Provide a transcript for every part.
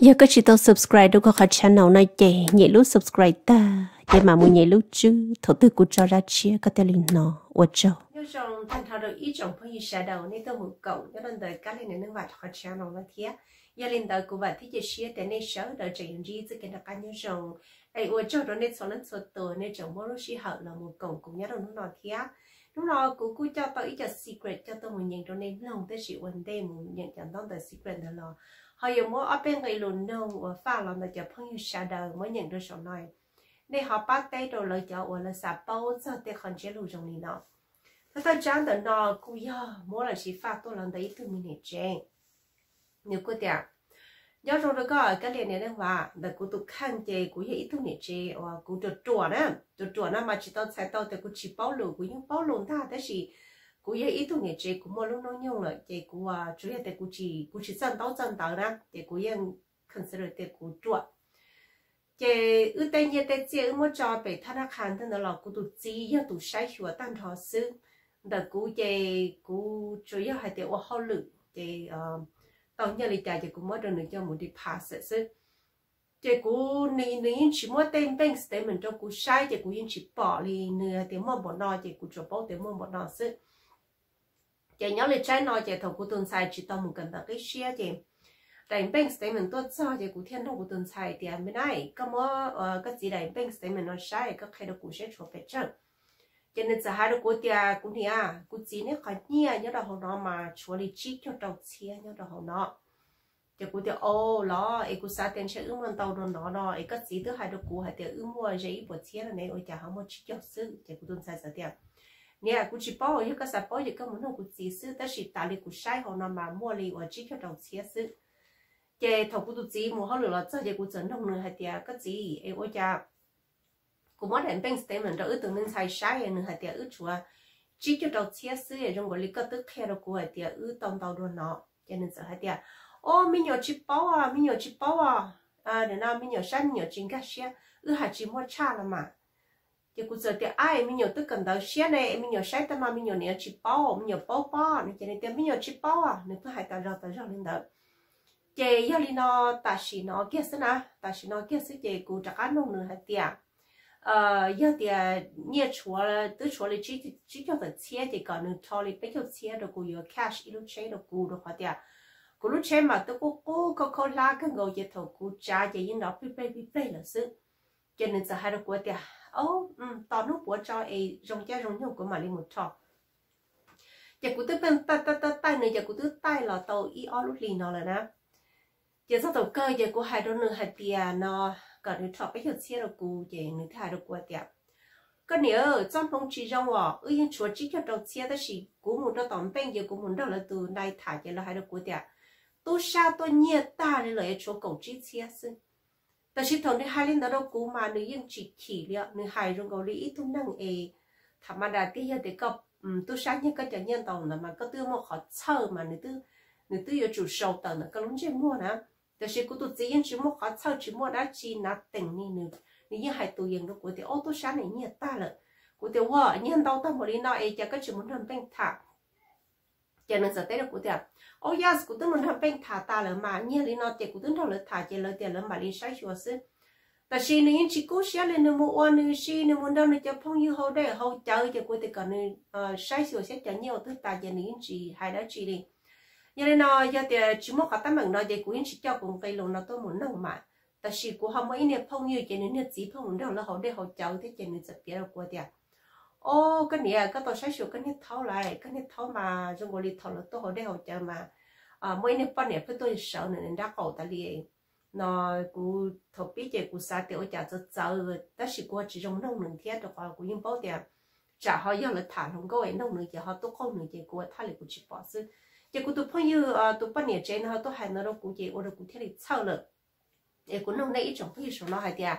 giờ có chị tao subscribe đâu có khả channel này chị nhảy lúc subscribe ta vậy mà muốn nhảy lúc chứ thổ tư của cho ra chia có thể liền nó ở chỗ nếu trong thành thảo được ít trọng phong như sẽ đầu nên tôi muốn cậu cho nên đời các lên nên vài khả channel là thế giờ lên đời của vài thì chế chia để nên sợ đời chạy những gì cái là cá như rồng ai ở chỗ đó nên số lần số tờ nên chồng mỗi lúc hậu là một cậu cũng nhớ được nó nói thế lúc nào cô cô cho tôi ít cho secret cho tôi một nhận cho nên lòng tới sự vấn đề một nhận chẳng đó là secret là họ dùng mỗi ở bên người lùn nương và pha lòng là cho phong yêu xa đời mới nhận được số này để họ bắt tay đồ lời cho và là xả bao cho để khẩn chế lù trong này nọ thế ta chán tận nọ cô yo mỗi lần chỉ pha tôi lần đấy tôi mình hết nếu rồi đó cái liền này đang hòa là cô tụ khăn chế cô dễ tôi và cô được chùa đó mà chỉ tao sai tao thì cô chỉ bao lù cô nhưng bao lù ta cú ye ít tuổi chị cú mua lúc nó nhung rồi chị cú à chủ yếu tại cú chỉ cú chỉ dân tao dân tao nè chị cú yên consider tại cú chuột chị ư tay nhẹ tay chị ư mua cho về thà nó khăn thân là cú tụ chỉ yên tụ sai sửa tan thọ sư đợt cú chị cú chủ yếu hay tại ô hậu lự chị tao nhớ lịch chị cú mua được nữa cho một đi pass sư chị cú ní ní chỉ mua tên bank statement cho cú sai chị cú yên chỉ bỏ đi nữa tiếng mua bỏ nọ chị cú cho bỏ tiếng mua bỏ nọ sư chị nhớ lịch trái nói chị thầu của tuần sai chỉ tao một cần tao cái share chị đánh bank statement tốt sao chị cũng thiên đâu của tuần sai thì anh bên này có mơ ờ, các gì đánh bank statement nó sai có khai được cũng sẽ cho phải chứ. cho nên giờ hai đứa cô tiền cũng thì à cô gì nếu khó nhia nhớ là hồng nó mà chúa đi chi cho đầu xe à, nhớ là hồng nó thì cô tiền ô lo ấy cô sa tiền sẽ ứng lần tàu đồn nó nó ấy các gì thứ hai đứa cô hai tiền ứng mua giấy bột chia là này ôi chả không mua chi cho sự thì cô tuần sai giờ tiền nè cú chỉ bao giờ cái sao bao giờ cái muốn nó cũng chỉ sự ta chỉ ta lấy cũng sai họ nó mà mua lấy và chỉ cho đầu chia sự cái thầu cũng chỉ mua họ là cho cái cú chấn động nữa hay thì cái gì em ôi cha cú mất hàng bên statement đó ước tưởng nên sai sai nữa hay thì ước chùa chỉ cho đầu chia sự ở trong cái lý cái tức theo đó của hay thì ước tông đầu luôn nó cho nên sợ hay thì ô mình nhớ chỉ bao à mình nhớ chỉ bao à à để nào mình nhớ sai mình nhớ chính cái xe ở hà chỉ mua cha là mà chỉ cũng giờ thì ai mình nhiều tức cần tới xe này mình nhiều sai tâm mà mình nhiều nhiều chỉ bao mình nhiều bao bao nên cho nên tiền mình nhiều chỉ bao à nên cứ hai tao rồi tao rồi lên đó chị giờ đi nó ta chỉ nó kia xí na ta chỉ nó kia xí chị cũng chắc ăn nông nữa hết tiền ờ giờ thì nhiều chùa tứ chùa là chỉ chỉ cho tận xe thì còn nữa cho đi bây giờ xe được cũng nhiều cash ít lúc chơi được cũng được hết tiền cũng lúc chơi mà tôi cũng cố cố cố la cái ngồi giờ thầu cũng trả chị nó bị bị bị bị là sự cho nên giờ hai đứa của tiền ô ừ, tao nó bữa cho ai rong cha rong nhau của mày đi một trò giờ cụ tư bên ta ta ta tay nữa giờ cụ tư tay là tàu y o lúc lì nó là nè giờ sau tàu cơ giờ cụ hai đôi nửa hai tia nó cả nửa trò bây giờ xe rồi cụ giờ nửa hai đôi cụ tiệm cơ nếu trong phòng chỉ rong họ ư yên chúa chỉ cho đầu xe ta chỉ cụ muốn tao tóm bên giờ cụ muốn đâu là từ này thả giờ là hai đôi cụ tiệm tôi sao tôi nhiệt ta nên lời chúa cầu chỉ xe xin ta chỉ thấu đi hai linh đó đâu cú mà nữ yên chỉ chỉ liệu nữ hai rung gầu lý ít tu năng e thảm mà đã cái giờ để cặp tu sáng như cái chuyện nhân tàu là mà có tư một khó chờ mà nữ tư nữ tư yêu chủ sâu tàu là cái lúng chơi mua nè ta chỉ cú tu chỉ yên chỉ một khó chờ chỉ mua đã chỉ nát tỉnh ni nữ nữ yên hai tu yên đó của thì ô tu sáng này nhiệt ta lợ của thì wow nhân tàu tao một lý nói e chả có chỉ muốn làm bên thằng giờ nên giờ tới được cụ tiệt ô ya cụ tướng nó bên thả ta là mà nhiều lần nó tiệt cụ tướng đâu là thả chơi là tiệt là mà lý sai chùa xứ ta xin nên chỉ cố xé lên nó mua oan nên xin nên muốn đâu nên cho phong như hậu đây hậu chơi cho cụ tiệt còn nên sai chùa xé cho nhiều thứ ta giờ nên chỉ hai đó chỉ đi giờ nên nó giờ thì chỉ một cái tấm bằng nó giờ cụ chỉ cho cùng cây lùn nó tôi muốn nâng mà ta xin cụ không mấy nên phong như chỉ nên chỉ phong muốn đâu là hậu đây hậu chơi thế chỉ nên giật bia đâu cụ tiệt ô cái này cái tôi sẽ sửa cái này tháo lại cái này tháo mà dùng gọi tháo là tôi hồi đây hồi chờ mà à mấy năm ban này phải tôi sợ nên đã cầu ta liền nó cú thổ bí chế cú sa tiểu trả cho cháu ta chỉ qua chỉ trong nông nương thiết được qua cú yên bảo tiền chả họ yêu là thản không có ấy nông nương chỉ họ tôi không nương chỉ cú thà là cú chỉ bỏ sư chỉ cú tôi phong à tôi ban này trên họ tôi hay nó đâu cú chỉ ở đâu cú thiết là sao lợ để cú nông này ít trong khi số nó hay tiền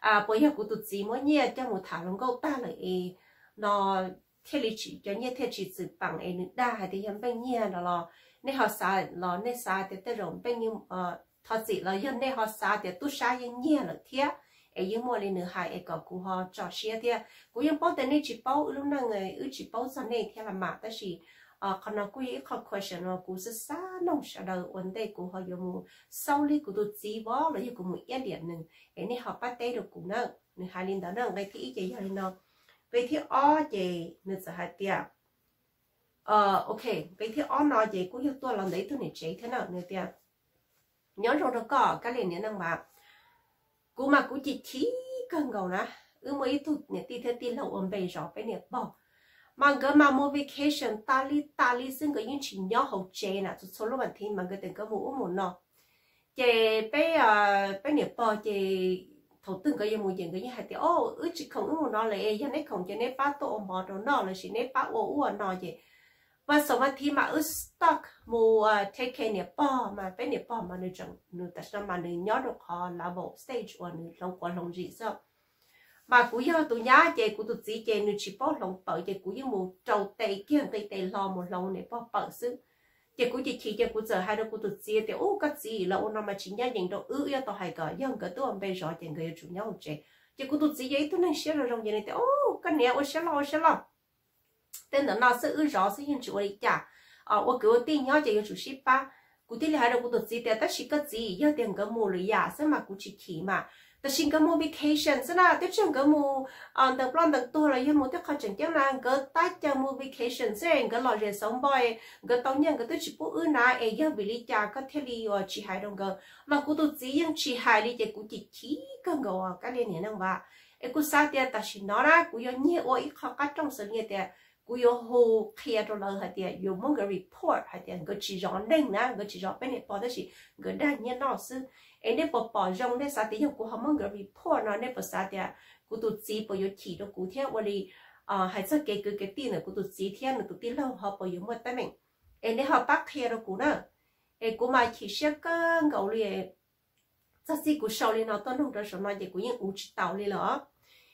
à bây giờ cú tôi chỉ mỗi nhẹ cho một thản không có ta lại nó thiết lý chỉ cho như thiết chỉ chỉ bằng ấy nữa đa hay thì hiện bên nhiên đó là nên học xa là nên xa thì tới rồi bên như ờ thật sự là hiện nên học xa thì tu xa như nhiên là thế ấy những mối liên nữa hay ấy có cũng họ cho chuyện thế cũng những bao tên này chỉ bảo lúc nào người ư chỉ bảo giờ này thế là mà đó là ờ còn nó cũng có question nó cũng sẽ xa nông xa đầu vấn đề của họ có một sau này của tôi chỉ bảo là dùng của mu yên điện nữa ấy nên học bắt tay được cũng nữa nên hai linh đó nữa người thì ý chỉ là nó vậy thì o gì nên sẽ hạt tiệm, ờ ok vậy thì o nó gì cũng hiểu tôi làm đấy tôi nên chế thế nào nữa tiệm, nhớ rồi đó có cái liền nhớ năng mà cú mà cú chỉ chỉ cần gầu na ư mấy tụt này tí theo tin là ổn bề rõ bé nè bỏ mà cái mà mua vacation ta li ta li xin cái những chuyện nhỏ hậu chế nè tụt số lúc bạn thì mà cái từng cái mua mua nọ, chế bé à bé nè bỏ chế thầu từng cái một dạng cái như hai thì ô ước chỉ không ước nó là ai nấy không cho nấy bắt tổ mò đó nó là chỉ nấy bắt ô ô nó vậy và sau mà thì mà ước stock mua ờ, take care nè bỏ mà phải nè bỏ mà nửa chẳng nửa tất nhiên mà nửa nhớ được họ là bộ stage của nửa lòng quan lòng gì sao mà cú do tụi nhá chơi của tụi chị chơi nửa chỉ bỏ lòng bỏ chơi cú giờ mua trầu tây kia tay tay lo một lòng nè bỏ bỏ xứ chị cũng chỉ chỉ cho cũng giờ hai đứa cũng tự chia thì ô cái gì là ô nằm mà chỉ nhà nhìn đâu ư yêu tao hay gọi nhưng cái tôi ông bây rõ thì người chủ nhau chị chị cũng tự chia vậy tôi nên xé rồi rong gì này thì ô cái này ô xé lo xé lo tên là nó sẽ ư rõ sẽ hiện chủ ấy chả ờ ô cứ tin nhau chị chủ ship ba cụ thể là hai đứa cũng tự chia thì ta ship cái gì giờ tiền cái mua rồi giả sẽ mà cũng chỉ chỉ mà ta xin cái mua vacation à, thế ờ, là tiếp chân cái mua on the plan được tour là yêu mua tiếp khai chẳng tiếc là cái tất cả mua vacation thế à, cái lò rèn sống bòi cái tao nhận cái tôi chỉ bộ ư na ấy yêu vì lý cha cái thế lý ở chỉ hai đồng cái mà cô tôi chỉ những chỉ hai lý chỉ cụ chỉ chỉ cái ngầu cái liên hệ năng vạ ấy cụ sao thì ta xin nói ra cụ yêu nhẹ ôi khó cái trong sự nghiệp thì cú yo hồ kia đồ là hay tiền yo mong cái report hay tiền cái chỉ rõ nên na cái chỉ rõ bên này bỏ đó chỉ cái đa nhiên nó sư em nên bỏ bỏ rong để sao tiếng của họ mong người report nó nên bỏ sao thì cụ tụt gì bỏ yếu chỉ đó cụ theo li, à hay cho cái cái cái tin là cụ tụt gì theo là tụt tin lâu họ bỏ yếu mất tay mình em nên họ bắt theo đó cụ nè em cũng mà chỉ sẽ cơ ngầu liền chắc gì cụ sau liền nó tôi nông rồi sau nói gì cụ những ủ chỉ tàu liền đó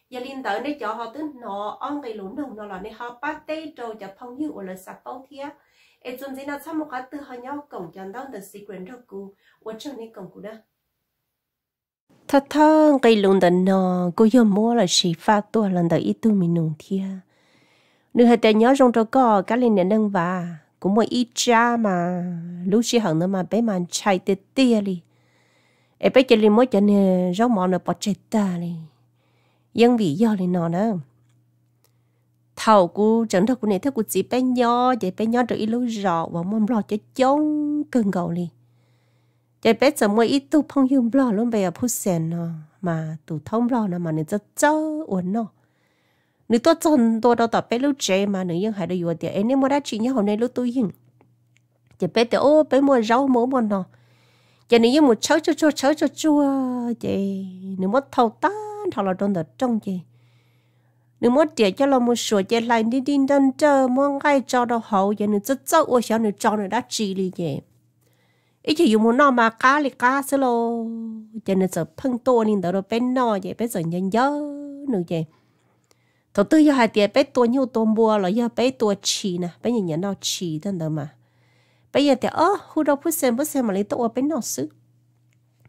giờ liền tới để cho họ tới nó ăn cái lúa nông nó là nên họ bắt tay rồi cho phong như ở là sập bao thiệt em chuẩn gì nào xong một cái từ họ nhau cổng cho nó the secret đó cụ ở trong này cổng cụ đó thật thơ cây lùng đần nọ cô yêu mua là chỉ pha tua lần đầu ít tu mình nùng thia nữ hệ tiền trong trò cò cá lên nền nâng và cũng mua ít cha mà lúc chỉ hận nữa mà bé mà chạy tê tê đi em bé chơi lên mỗi chân nè rau mò nè bỏ chạy ta đi dân vị do lên nọ nữa thầu cô chẳng thật cô này theo cô chỉ bé nhỏ vậy bé nhỏ được ít lâu rồi và mong lo cho chống cần cầu liền จะเป็ดสมวยอีตู้พงหิมบล้อลงไปอ่ะผู้เซนเนาะมาตู้ท้องบล้อนะมันจะเจ้าอ้วนเนาะหรือตัวจนตัวเราต่อเป็ดลูกเจมาหนึ่งยังหายได้อยู่เดียวเอ็นี่มัวได้จีเนี่ยเขาในลูกตู้ยิงจะเป็ดเดี๋ยวโอ้เป็ดมัวเจ้ามัวมันเนาะจะหนึ่งยังมัวเช้าชัวชัวเช้าชัวชัวจะหนึ่งมัวเท่าต้านเท่าเราโดนเดือดจ้องจีหนึ่งมัวเดี๋ยวจะเรามัวสวยจะไล่ดิ้นดิ้นเดินเจอมัวง่ายจอเราเขาจะหนึ่งจะเจ้าอ้วนเสียหนึ่งจอหนึ่งได้จีเลยจี ít chỉ dùng một nó mà cá thì cá xí lô cho nên giờ phân to nên đó rồi bên nó vậy bây giờ nhân nhớ nữa vậy thầu tư giờ hai tiền bé tua nhiều tua mua rồi, giờ bé tua chỉ nè bé nhìn nhận nó chỉ thân đó mà bây giờ thì ơ hú đâu phút xem phút xem mà lấy tua bên nó xứ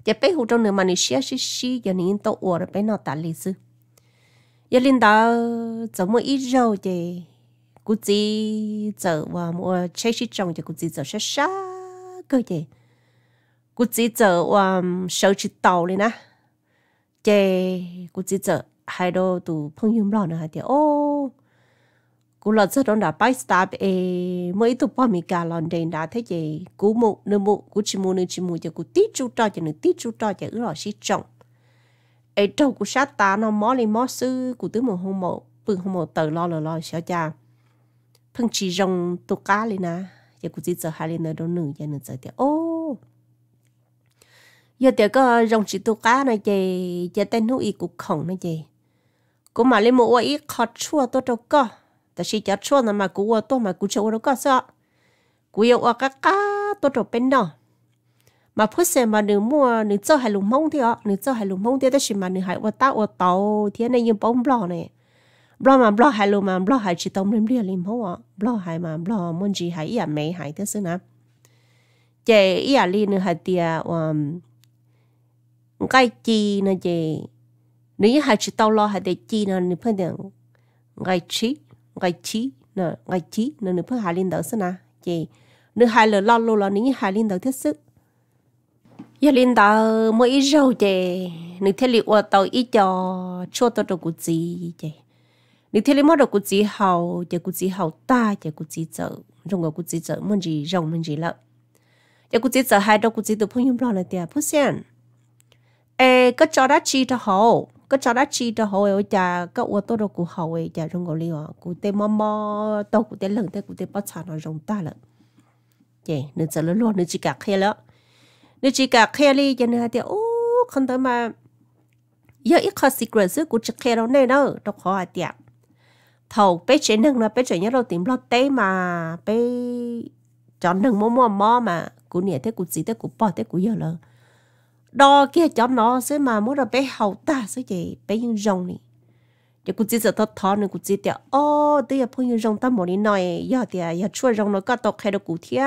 giờ bé hú đâu nữa mà nị xia xí xí giờ nị tua ua rồi bên nó tạt lấy xứ giờ linh đó giờ một ít rau vậy cú gì giờ và mua chơi xí trồng giờ cú gì giờ sẽ xa cơ vậy กูจีเจอว่าเชื่อชิดเตาเลยนะเจกูจีเจอให้ดูตูพงยืมเรานะเดี๋ยวโอ้กูหลอดจะโดนด่าไปสตาร์บเอเมื่อตุปอมีการลอนเดนด่าเท่เจกูมุนึมุกูชิมูนึชิมูจะกูตีจูจ่อจะนึตีจูจ่อจะอือหลอชิจงไอ้เจ้ากูชาตาเนาะมอเลยมอซื้อกูตื้อหมูหงหมูปึงหงหมูเตอรอเลยรอเชียวจ้าเพิ่งชีจงตุก้าเลยนะอย่ากูจีเจอหาเลยเนอโดนหนึ่งอย่าหนึ่งเจอเดี๋ยวโอ้ giờ tiệc có rong chỉ tu cá này chị chị tên hữu ý cục khổng này chị cũng mà lấy mua ít khó chua tôi đâu có ta chỉ chả chua là mà cũng tôi mà cứ chua đâu có sợ cũng yêu ở các cá tôi đâu bên đó mà phút xem mà nửa mua nửa cho hai lùng mông thì ạ nửa cho hai lùng mông thì ta chỉ mà nữ hai ô tao ô tàu thì này như bông bò này bò mà bò hai lùng mà bò hai chỉ tông lên liền liền không ạ bò hai mà bò muốn gì hai ý à mấy hai thế xưa nè chị ý à liền nữ hai tiệt cái chi nè chị nếu hai chị tao lo hai để chi nè nếu phải đừng cái chi cái chi nè cái chi nè nếu phải hai lên đầu xin na, chị nếu hai lần lo lo là nếu hai lên đầu thiết sức giờ lên đầu mỗi ít rau chị nếu thế liệu tao ít cho cho tao được của chị chị nếu thế liệu mất đồ của chị hậu chị của chị hậu ta chị của chị chợ rồng của chị chợ mình gì rồng mình gì lợ, chị của chị chợ hai đồ của chị tụi phong nhung lo là tiệt phút xem đã đã à. chỉ chỉ cho cho chả cái cái cái nó 诶，个做得知就好，个做得知就好，我就个我多到古好诶，就用个哩哦，古得么么到古得冷得古得不差了，用大了，耶，你走了路你自己开了，你自己开哩，人家的哦，看到嘛，有一个 secret 是古只开了那呢，都好啊点。thầu bé chế nâng là bé chế nhớ đâu tìm lo té mà bé chọn nâng mò mò mò mà cụ nè thế cụ gì thế cụ bỏ thế cụ giờ là đo kia cho nó sẽ mà muốn là bé hậu ta sẽ chỉ bé những rồng này giờ cũng chỉ sợ thất thọ nên cũng chỉ tiếc ô bây giờ phong những rồng ta muốn đi nói giờ thì giờ chua rồng nó có tóc khai được cụ thia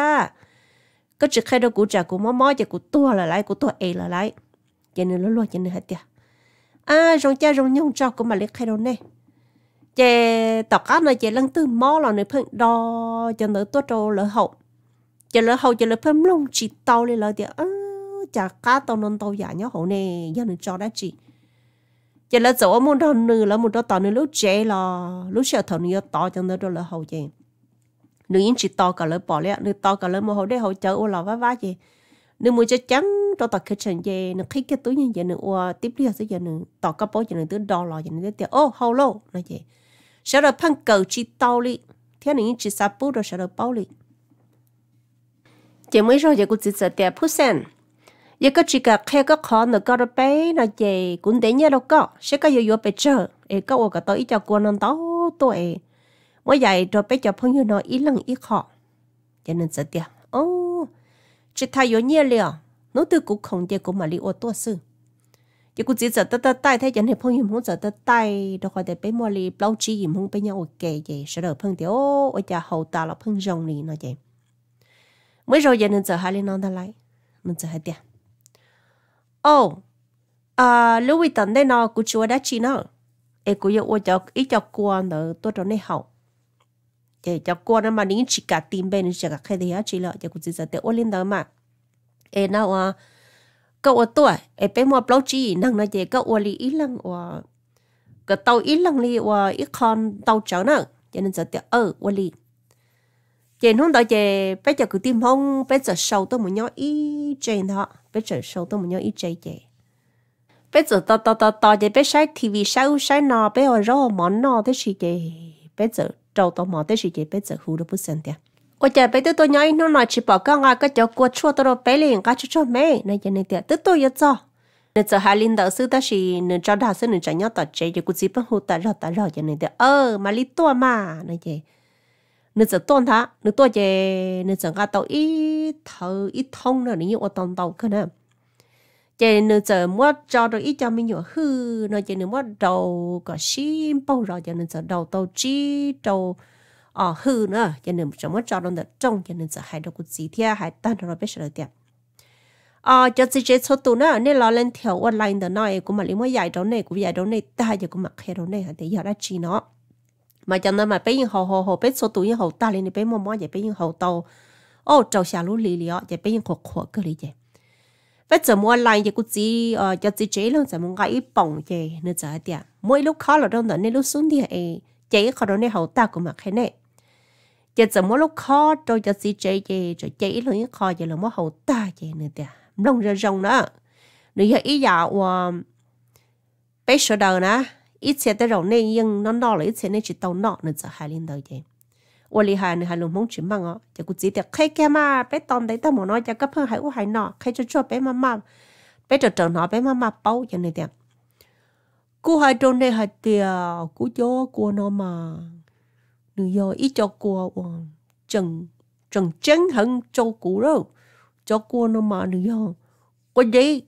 cứ chỉ khai được cụ trả cụ mò mò giờ cụ tua lại lại cụ tua ấy lại lại giờ nên nó lo giờ nên hết tiếc à rồng cha rồng nhung cho cũng mà lấy khai đâu nè giờ tọc cá này giờ lăng tư mò là nơi phân đo cho nó tua trâu lỡ hậu chè lỡ hậu chè lỡ phân lông chỉ tàu lên lỡ tiếc à chả cá tàu non tàu giả nhá hổ nè giờ nữa cho đã chị giờ là chỗ muốn đâu nữa là muốn đâu tàu nữa lúc chế là lúc sẽ thằng nữa to cho nó đâu là hậu gì. nữ yên chỉ to cả lỡ bỏ lẽ nữ to cả lỡ mà hậu để hậu chở ô là vá vá gì. nữ muốn cho trắng cho tàu cái chân gì, nữ khi cái túi như vậy nữ ô tiếp đi rồi giờ nữ tàu cá bố giờ nữ tới đo lò giờ nữ tiếp ô hậu lâu nói gì. sẽ là phân cầu chỉ tàu đi thế nữ yên chỉ sắp bút rồi sẽ là bao đi chị mới rồi giờ cũng chỉ sợ đẹp phút sen 一个只个开个可能搞得白那些，滚得热了搞，谁个又要被折？哎，搞我个到一家过能到对，我也着被交朋友呢一冷一好，也能这点哦。只他有热了，侬对古空的古嘛里我多事，一个只只得得带他人的朋友们只得带，都或者被莫里包起也蒙被人我给的，是了碰的哦，我家好大了碰上你那些，没少也能走下来弄得来，能走下点。Ồ, oh, à, lúc vi tận đây nó, cụ chúa đã chi nó. Ê, cụ yêu ô cho, ý cho cua nó, tôi cho này hậu. Ê, cho cua nó mà nín chỉ cả tìm bên, chỉ cả khai thì á chỉ lợi, cho cô chỉ giờ tế ô lên đó mà. Ê, nào à, cậu ở tuổi, ê, bé mua bao chi, năng nó gì, cậu ô lý ý lăng, ô, cái tàu ít lăng lý, à, ít con tàu cháu nó, cho nên giờ tế ơ, ô lý chị không đợi chị bây giờ cứ tìm không bây giờ sâu tôi muốn nhau ý chị đó bây giờ sâu tôi muốn nhau ý chị chị bây giờ to to to to chị bây sáng TV sáng sáng nọ bây giờ rồi món nọ thế gì chị bây giờ trâu tôi món thế gì chị bây giờ hú đâu bút sen tiền ôi chị bây giờ tôi nhau nó nói chị bảo các ngài cái chỗ của chua tôi rồi bây liền cái chỗ chỗ mẹ này chị này tiền tức tôi giờ cho nên giờ hai linh đạo sư ta chỉ nên cho đạo sư nên cho nhau tập chơi giờ cũng chỉ bằng hú ta rồi ta rồi chị này tiền ơ ờ, mà lý tua mà này chị nên sẽ tôn thá nên tôi chè nên sẽ ngã tàu ít thở ít thông nữa nên tôi ở tàu cái cơ nè chè nên sẽ mua cho được ít cho mình nhỏ hư nó chè nên mua đầu có xin bao rồi cho nên sẽ đầu tàu chi đầu à hư nữa cho nên sẽ mua cho nó được trong cho nên sẽ hai đầu cũng gì thế hai tan rồi biết sao được à, cho chị chị số tụ nữa nên lo lên theo online đó nói cũng mà lấy mua dài đó này cũng dài đó này ta giờ cũng mặc khe đó này thì giờ đã chỉ nó mà cho nên mà bé yên hậu hậu hậu bé số tuổi yên hậu ta lên bé mò mò vậy bé yên hậu tàu ô trâu xà lú lì lì ó vậy bé yên khổ khổ cơ lì vậy vậy giờ mua lại vậy cũng chỉ ờ cho chỉ chế luôn giờ muốn cái bông vậy nữa giờ à, mỗi lúc khó là đâu đó nên lúc xuống thì à, chế khó đó nên hậu ta cũng mặc thế này giờ giờ mỗi lúc khó trâu cho chỉ chế vậy rồi chế luôn khó vậy là mua hậu ta vậy nữa à, lông ra rồng nữa nữa giờ ý dạo bé số đầu nữa ít chế tới rồi nên nhưng nó nọ là ít chế nên chỉ tàu nọ nên giờ hai lên đời vậy ô li nên hai luôn mong chuyện bằng chỉ cũng chỉ được khai cái mà bé tòn đấy ta muốn nói cho cấp hơn u hai nọ khai cho cho bé mama bé trở trở nọ bé mama bao cho nên đẹp cú hai trôn đây hai tiề cú cho cua nó mà nữ do ít cho cua trần trần chén hơn cho cú đâu cho cua nó mà nữ do có gì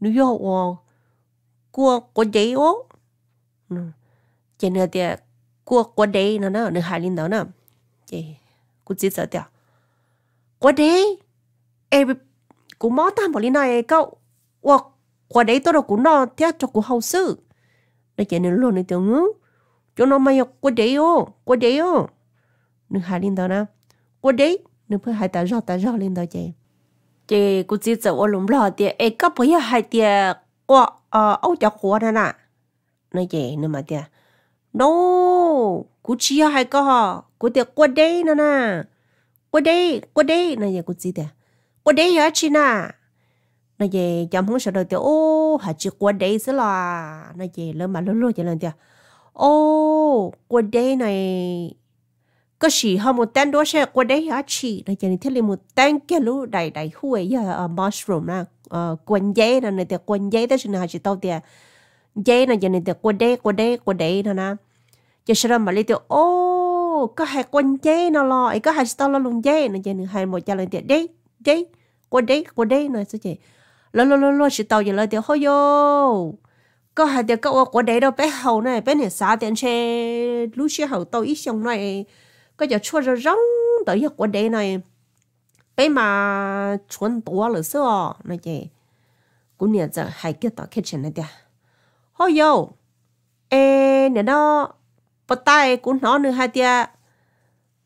nữ do cua có Ừ. chị nữa thì cua cua đây nó nó nó hại linh đó nó, chị, cú chỉ sợ tiểu cua đây, em cú mót tam bỏ linh này cậu wow cua đây tôi đâu cú nó theo cho cô hậu sự nó chị nữa luôn này tiểu ngứ cho nó mày cua đây ô cua đây ô nó hại linh đó nè cua đây, nó phải hại ta rọ ta rọ linh đó chị chị cú chỉ sợ ô lùm lò thì em cấp bây giờ hại thì cua ờ ông cho cua nè nè nó dễ nữa mà tia no cú chia hai cơ hả cú tia qua đây nữa nè qua đây qua đây nó dễ cú gì tia qua đây hả chị nè nó dễ chồng không sợ đâu tia ô hả chị qua đây xí là nó dễ lớn mà lớn luôn vậy lần tia ô qua đây này có gì họ một tên đó sẽ qua đấy hả chị là chỉ thế là một tên kia lú đầy đầy huệ giờ ờ, mushroom na ờ, quần dây là này thì quần dây đó là chỉ tao thì dây nó giờ này thì qua đây qua đây qua đây nó nè giờ sau mà lấy tiêu ô có hai quân dây nó lo ấy có hai tao lo luôn dây nó giờ này hai một trăm lên tiêu đây đây qua đây qua đây nó sẽ chị lo lo lo lo chỉ tàu giờ lấy tiêu hôi yo có hai tiêu cậu qua đây đâu bé hậu này bé này xả tiền xe lú xe hậu tàu ít xong này có giờ chua rồi rong tới giờ qua đây này bé mà chuẩn tua rồi xưa nó chị cũng nhận ra hai cái tao kitchen này tiêu hô yo ê nè nó bắt tay cũng nó nữa hai tia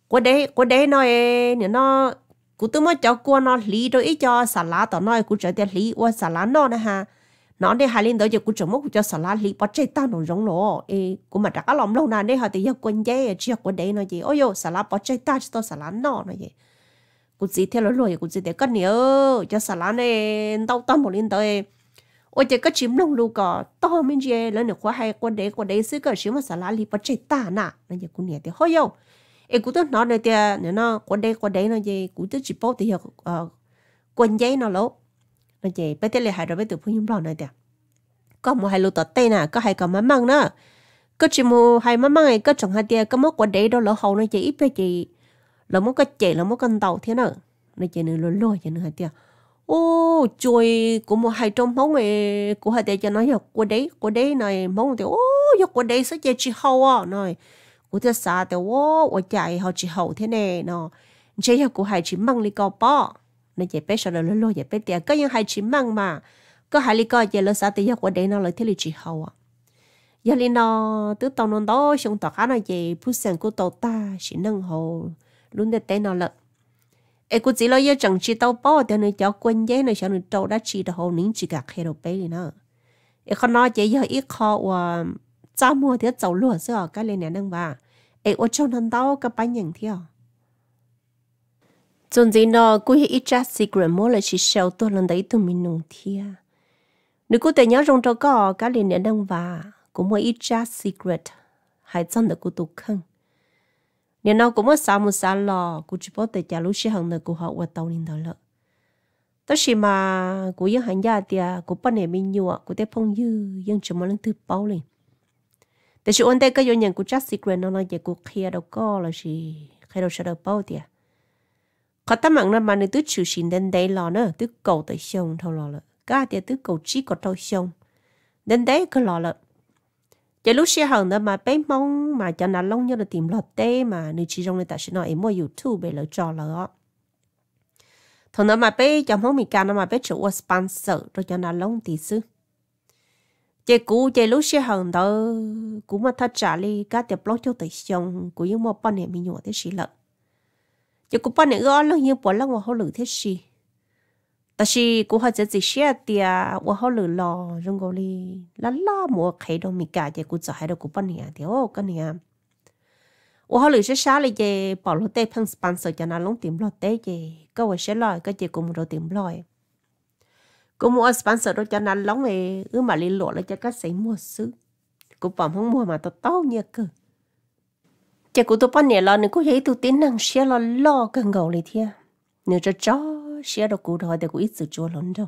quá đấy quá đấy nó ê nè nó cú tôi mới cho cua nó lý rồi ít cho xả lá tao nói cú trở tiền lý qua xả lá nó nè ha nó đi hai lên đó giờ cú trở mốc cho xả lá lý bắt chạy tao nó rong nó ê cú mà cái lòng lâu nãy đây họ thì giờ quên dễ chỉ có đây nó gì ôi yo xả lá bắt chạy tao cho xả lá nó nó gì cú gì theo lối lối cú gì để cất nhớ cho xả lá này tao tao một lên tới 我这个金龙路个，到面去，人家花海过来过来是个什么啥哪里不知道呢？人家姑娘的好哟，哎，古都拿那的，那那过来过来那些，古都只包的要呃，关键那喽，那些不得了，还是不得朋友那的，ก็มูให้ลูกตัดเต้น่ะก็ให้กับมันมั่งนะก็จิมูให้มันมั่งไอ้ก็จังหาเดียก็มากว่าเดียดเราเขาเนี่ยจะอีไปจีเรามก็เจเรามกันเต่าเท่านั้นในใจนึงล้วนๆอย่างนึงหาเดีย ô chui của một hai trong móng người của hai tay cho nó giờ qua đấy qua đấy này móng thì ô giờ qua đấy sẽ chơi chỉ hậu à này của ta xa thì ô ở chạy họ chỉ hậu thế này nó chơi giờ của hai chỉ măng li cao bọ nên chạy bé sao lớn lớn chạy bé tiệt cái những hai chỉ măng mà có hai li cao chạy lớn xa thì giờ qua đấy nó lại thế là chỉ hậu à giờ li nó tứ tàu non đó xuống tàu cá nó chạy phút sáng của tàu ta chỉ nâng hồ luôn để té nó lợn ai cũng chỉ lo yêu chẳng chỉ tao bỏ để nơi cháu quên giấy nơi cháu nơi tàu đã chỉ được hậu nín chỉ gạt hết đồ bé đi nữa ai con nói chỉ yêu ít khó và cha mua thì cháu lúa sữa cái này nè nâng bà ai ở trong thằng tao có bánh nhàng theo à. chuẩn gì nó cũng hiểu ít chắc secret mỗi là chỉ sầu tôi lần đấy tụi mình nông thia à. nếu cô tự nhớ trong trâu có cái này nè nâng bà cũng mua ít chắc secret hay chân được cô tụt không nên nó cũng có sao một sao lò cũng chỉ bảo tới nhà lúc xí hàng nữa cũng học qua tàu nên đó lợ tất nhiên mà cũng những hàng gia thì cũng bắt này mình nhiều cũng thấy phong dư nhưng chỉ mà lên thứ bao liền แต่ช่วงเด็กก็ยังยังกูจัดสิเกรนน้องๆอย่ากูเคลียร์ดอกก็เลยสิใครเราเสนอเป้าเดียเขาตั้งมั่งนั้นมาในตัวชื่อสินเดนเดย์หล่อเนอะตัวเก่าแต่ชงเท่าหล่อเลยก็เดียตัวเก่าจีก็เท่าชงเดนเดย์ก็หล่อเลย giờ lúc xưa hằng đó mà bé mong mà cho nó long như là tìm lọt tê mà nữ chỉ trong này ta sẽ nói em mua youtube để lỡ trò lỡ thằng đó mà bé cho mong mình cái nó mà bé chủ sponsor rồi cho nó long tí xứ chị cũ chị lúc xưa hằng đó cũ mà thật trả đi cái tiệp blog cho tới xong cũ như một bọn này mình nhỏ thế xí lợn chị cũng bọn này gõ lông như bọn lông mà họ lử thế xí 但是古好只只些的啊，我好了咯，中国哩，啦啦莫开到米家的，古早还到古半年的哦，个年。我好了是啥哩的，保罗带碰 sponsor 在那弄点落带的，个我些来，个结果木到点来。กูมัวสปอนเซอร์รถจันนันล้องเอเออมาลีหลวแล้วจะก็ใส่มัวซื้อกูปอมห้องมัวมาตัวเต้าเนี่ยกือจะกูตัวป้อนเนี่ยรอหนึ่งกูเห็นตัวตีนนังเชียรอล่อกันเงาเลยเทียเนื้อจะจ้อ xe đồ cụ thôi để cụ ít sự chua lớn đâu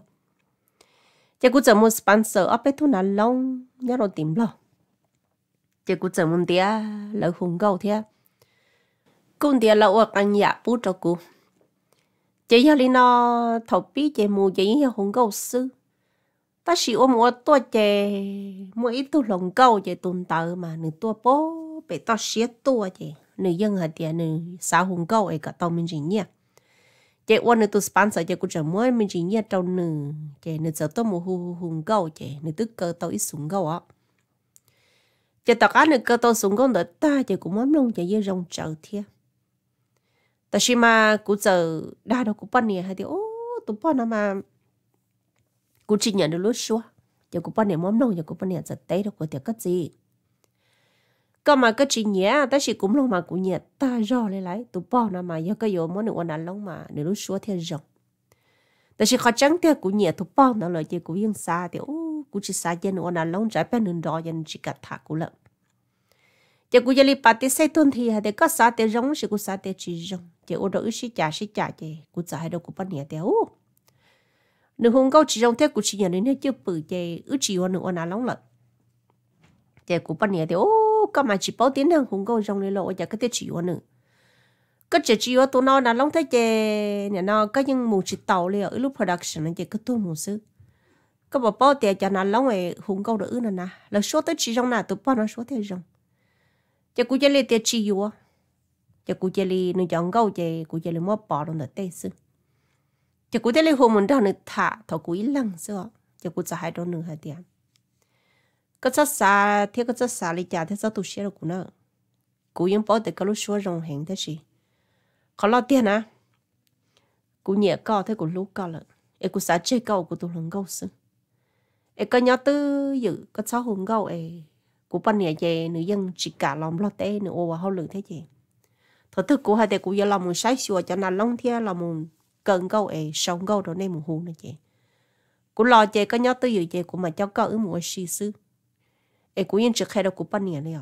chỉ cụ chờ một sponsor ở bên thu nà lông, nhớ rồi tìm lọ, chỉ cụ chờ một tia lỡ hùng gầu thế cũng tia lỡ ở căn nhà bút cho cụ chỉ giờ đi nó thầu bí chỉ mù chỉ giờ hùng gầu sư ta chỉ ôm một tua chỉ một ít tu lồng gầu chỉ tồn tại mà nửa tua bố bị ta xé tua chỉ nửa dân hạt tiền nửa xã hùng gầu ấy cả tao mình chỉ nhỉ chị quan nữ tu sponsor chị cũng chẳng muốn mình chỉ nhớ trâu nữ chị nữ giờ tôi một hùng hùng gấu chị nữ tức cơ tôi ít súng gấu á chị tao cá nữ cơ tôi súng gấu đợi ta chị cũng muốn luôn chị như rong trời thiệt ta chỉ mà cũng giờ đa đâu cũng bận nè hay thì ô tụi bận mà cũng chỉ nhận được lúc xưa chị cũng bận nè muốn luôn chị cũng bận nè giờ tới đâu có tiệc cái gì ก็มาก็จีเนี้ยแต่สิกุมลงมากูเนี้ยตาจ่อเลยไรตัวป้อนะมายังก็โยมหนึ่งวันนั้นลงมาหนึ่งรู้ชัวเทียจงแต่สิเขาจังเทียกูเนี้ยตัวป้อนั่นเลยเจ้ากูยังซาเดียวกูจะซาเย็นวันนั้นลงใจเป็นหนึ่งดอยันจิกัดถากูละเจ้ากูจะรีบปฏิเสธต้นทีฮะเด็กก็ซาเตียจงสิกูซาเตียจีจงเจ้าอุดรอุชิจ่าชิจ่าเจ้ากูจะให้ดอกกูปั้นเนี้ยเดียวนึ่งหงก็จีจงเทียกูจีเนี้ยเนี่ยเจ้าปืนเจ้าอุจิวันหนึ่งวันนั้นลงละเจ้ากูปั้นเนี้ยเดียว chỉ ก็มาจีบ่ tiến hàng cũng có trong lên lộ giờ cái tiết chỉ nữa cái chỉ chỉ tụi nó là long thấy chè nè nó có những mù chỉ tàu liền ở lúc production nó chỉ có tu mù số, có bảo bao tiền cho nó long ấy hùng câu được nữa nè là số tới chỉ rong nè tụi bao nó số tới trong, chè cú chè liền tiết chỉ vô chè cú chè liền nuôi chọn câu chè cú chè liền mua bảo luôn là tê sư chè cú chè liền hùng mình đâu nữa thả thọ cú ít lăng số, chè cú trả hai đôi nửa hai tiền cái chất xa thì cái chất xa lý trả thì sao tụi xe rồi cũng nữa cũng bảo để cái lúc xua rồng hẹn thế gì có lo tiền à cũng nhẹ co thế cũng lúc co lận em cũng xả chơi cầu của tụi lần gâu xứ em có nhớ tư dự có sáu hùng gâu em của ban nhà về nữ dân chỉ cả lòng lo tê nữ ô hậu lử thế gì thật thực của hai tệ của giờ lòng muốn sái xua cho nên long thia là muốn cần gâu em sống gâu rồi nên muốn hù nữa chị cũng lo chị có nhớ tư dự chị của mà cho co ứ mùa xì xưa ai cũng yên chỉ khai đâu cũng bao nhiêu nữa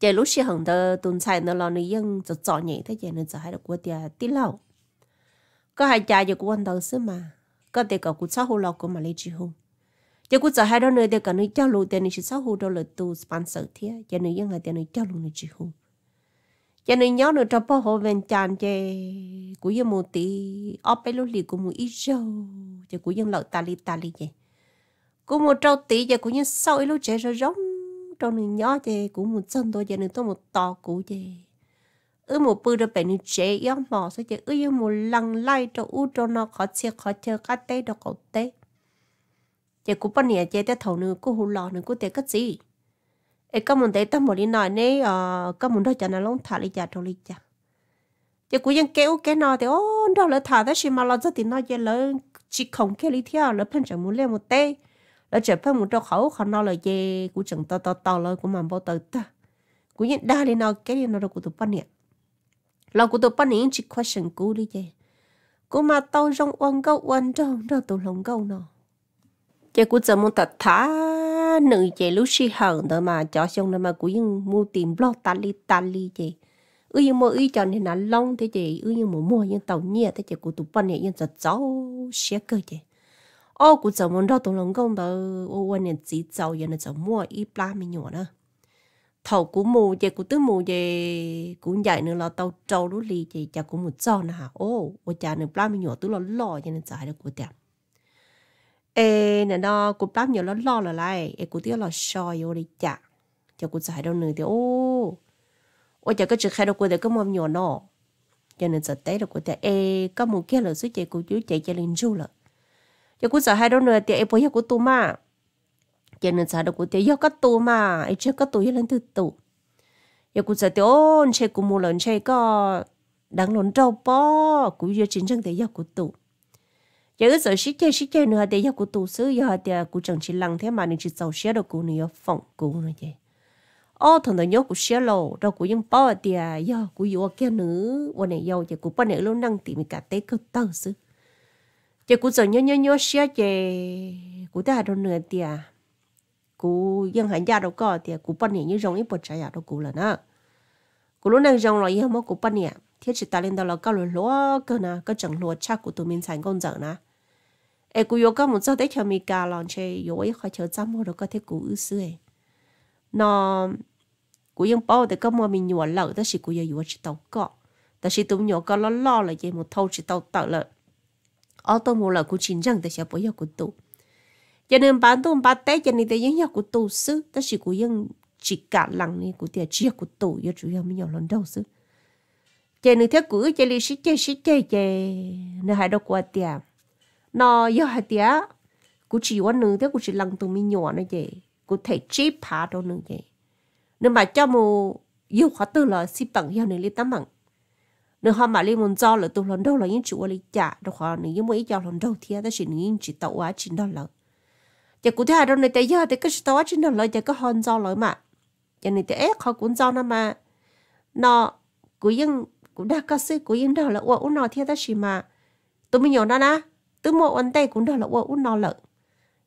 giờ lúc xưa hàng đó tuần sai nó lo nữa yên cho cho nhảy thế giờ nó giờ hay là của tiền lâu có hai cha cũng ăn đầu xứ mà có thể có cũng sáu hồ lọ cũng mà lấy chỉ hùng giờ cũng giờ hai đó nữa thì cả nữa cho luôn tiền nữa chỉ đó là tu sponsor thế giờ nữa yên là tiền nữa cho luôn nữa chỉ hùng cho nên nhớ nữa trong bao hồ ven chăn chè của dân một tí ở bên lúc lì của một ít rau cho của dân lợn ta li ta li vậy cũng một trâu tí giờ cũng như sau ấy lúc trẻ rồi rong trâu này nhỏ chè cũng một chân thôi giờ này tôi một to cũ chè ư một bữa rồi bạn này trẻ yếu mỏ sao chè ư một lần lại cho u cho nó khó chia khó chơi cái tê đó cậu tê chè cũng bao nhiêu chè tới thầu nữa cũng hù lò nữa cũng tê cái gì ê các muốn thấy tao một đi nói nè ờ các muốn đó cho nó lông thả đi chả trong đi chả chè kéo cái nó thì ô đâu lỡ thả đó xí mà lo rất thì nó chè lỡ chỉ không kéo đi theo lỡ phân chẳng muốn lên một tay nó trở phải một trong khẩu khăn nó là dê của chẳng to to to lời của mầm bao tử ta của những đa đi nó cái đi nó đâu của tụi bắn nè là của tụi bắn nè chỉ question của đi dê của mà tao trong quan gấu quan trong đó tụi lòng gấu nó chơi của giờ muốn tạt thả nữ chơi lúc si hờn đó mà cho xong đó mà của những mua tìm blog tan li tan li chơi ư như mua ý cho nên là long thế chị ư như mua mua nhưng tàu nhẹ thế chị của tụi bắn nè nhưng giờ cháu sẽ cơ chị ô cũng chồng muốn đâu tổng lòng công đó ô quan niệm chỉ giàu giờ nó chồng ít ba mươi nhỏ nữa thầu cũng mù về cũng tứ mù về cũng dạy nữa là tao trâu lú lì về chả cũng một trâu nè ô ô chả nữa ba mươi nhỏ tứ lo lo cho nên giải được của tiệm ê nè đó ba mươi nhỏ lo lo là lại ê cũng tiếc lo soi vô đi chả chả nữa ô ô chả có chữ khai đâu của tiệm có mầm nhỏ nọ nên giờ tới được của tiệm ê có một kia là suy chạy của chú cho lên du rồi giờ cũng sợ hai đôi nữa thì em bố giờ cũng tu mà giờ nữa sợ đâu cũng thì giờ cắt tu mà em chưa cắt tu giờ lên từ tu giờ cũng sợ thì ôn chơi cũng mua lần chơi có đang lớn trâu bò cũng giờ chiến tranh thì giờ cũng tu giờ cứ giờ xích chơi xích chơi nữa thì giờ cũng tu xứ giờ thì cũng chẳng chỉ lăng thế mà nên chỉ sầu xé đâu cũng nữa phòng cũng nữa vậy ô thằng đó nhớ của xe lô đâu của những bao thì giờ của yêu kia nữ วัน này yêu thì của bao này luôn năng tìm cả tế cơ tơ sư giờ cũng giờ nhớ nhớ nhớ xia chè cũng ta đâu nửa tiệt cú vẫn hàng gia đâu có thì cú bận nhỉ như rong ít bột trái đâu cú là nó cú lúc này rong rồi mà cú bận nhỉ thiết chỉ ta lên đó là cao lúa lúa cơ na cơ chẳng lúa chắc của tụi mình sản công dở na ê cú yêu một giờ đấy chờ mình cả chơi yêu ấy khỏi chờ chăm mua được có thể cú ư sư ấy cú yên bao thì cơ mua mình nhua đó chỉ cú yêu yêu chỉ tàu cọ đó chỉ tụi nhua có lo lo là gì một chỉ tàu tợ auto mua là của chính rằng ta sẽ bỏ vào của tù cho nên bán tôm bán té cho nên ta yên nhau của tù sư ta chỉ của yên chỉ cả lằng này của tiền chia của tù cho chủ yếu mình nhỏ lần đầu sư cho nên theo của cho nên sĩ chơi sĩ chơi chơi nó hai đâu qua tiền nó do hai tiền của chỉ quan nữ thế cũng chỉ lằng tụi mình nhỏ này vậy của thầy chế phá đâu nữa vậy nên mà cho mù yêu khó tư là si bằng yêu này lấy tấm bằng nếu họ mà lấy một do là tụi lần đầu là những chủ là trả được họ nếu như mỗi giờ lần đầu thì ta chỉ những chỉ tàu á chỉ đó là giờ cụ thể đâu này tại giờ thì cái tàu á chỉ đó là giờ có hòn do rồi mà giờ này thì ép họ cũng do nữa mà nó cụ yên cụ đã có sự cụ yên đó là ô nó thì ta chỉ mà tôi mới nhớ nó nè tôi mua ăn tay cũng đó là ô nó là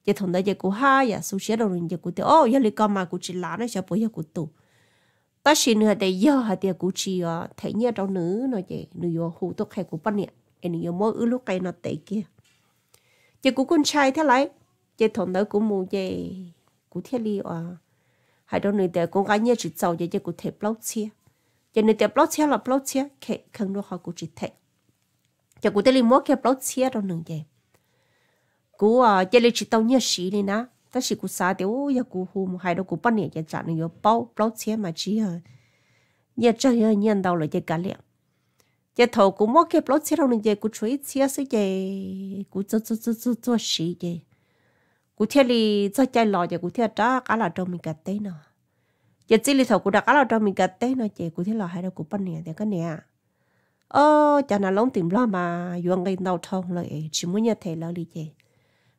giờ thằng đó giờ cụ hai giờ số xe đồ rồi giờ cụ thì ô giờ lấy con mà cụ chỉ lá nó sẽ bố giờ cụ tụ ta chỉ nửa để giờ hả tiệt cú chi à thấy nhớ trong nữ nói vậy nữ yo hú tóc hay cú bận nè em nữ yo mỗi ứ lúc cái nó tệ kia chị cú con trai thế lại chị thằng đó cú mù chị cú thiết li à hai đôi nữ để con gái nhớ chỉ giàu vậy chị cú thể block chia chị nữ để block chia là block chia khi không được họ cú chỉ thể chị cú thế li mỗi cái block chia đó nữ vậy cú à chị li chỉ tao nhớ xí này nè ta chỉ cú sa tiêu ya cú hù một hai đâu cú bắn nhẹ ya chả nó bao bao xe mà chỉ hả ya chả ya nhận đâu là ya cả liệm ya thầu cú mua cái bao xe đâu nên chỉ cú chuối xe sẽ ya cú cho cho cho cho cho xí ya cú theo li cho chạy lò ya cú theo đó cả là trong mình cả tên nào giờ chỉ là thầu cụ đặt là trong mình gạch tế nó chỉ cụ thế là hai đâu cụ bên nè thì cái nè ô chả là lóng tìm lo mà yuan gây đau thong lại chỉ muốn nhận thế là lý chị